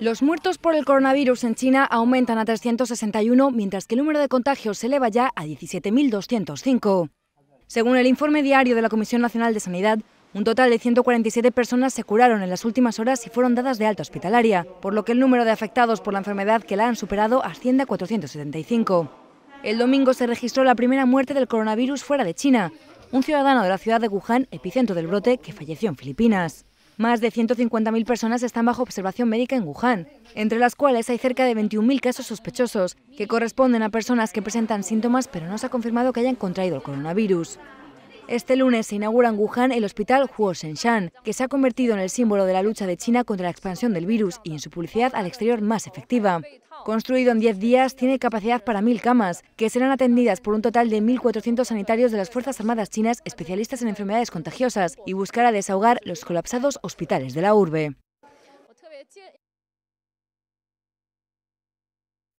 Los muertos por el coronavirus en China aumentan a 361, mientras que el número de contagios se eleva ya a 17.205. Según el informe diario de la Comisión Nacional de Sanidad, un total de 147 personas se curaron en las últimas horas y fueron dadas de alta hospitalaria, por lo que el número de afectados por la enfermedad que la han superado asciende a 475. El domingo se registró la primera muerte del coronavirus fuera de China, un ciudadano de la ciudad de Wuhan, epicentro del brote, que falleció en Filipinas. Más de 150.000 personas están bajo observación médica en Wuhan, entre las cuales hay cerca de 21.000 casos sospechosos, que corresponden a personas que presentan síntomas pero no se ha confirmado que hayan contraído el coronavirus. Este lunes se inaugura en Wuhan el hospital Huo Shenshan, que se ha convertido en el símbolo de la lucha de China contra la expansión del virus y en su publicidad al exterior más efectiva. Construido en 10 días, tiene capacidad para 1.000 camas, que serán atendidas por un total de 1.400 sanitarios de las Fuerzas Armadas Chinas especialistas en enfermedades contagiosas y buscará desahogar los colapsados hospitales de la urbe.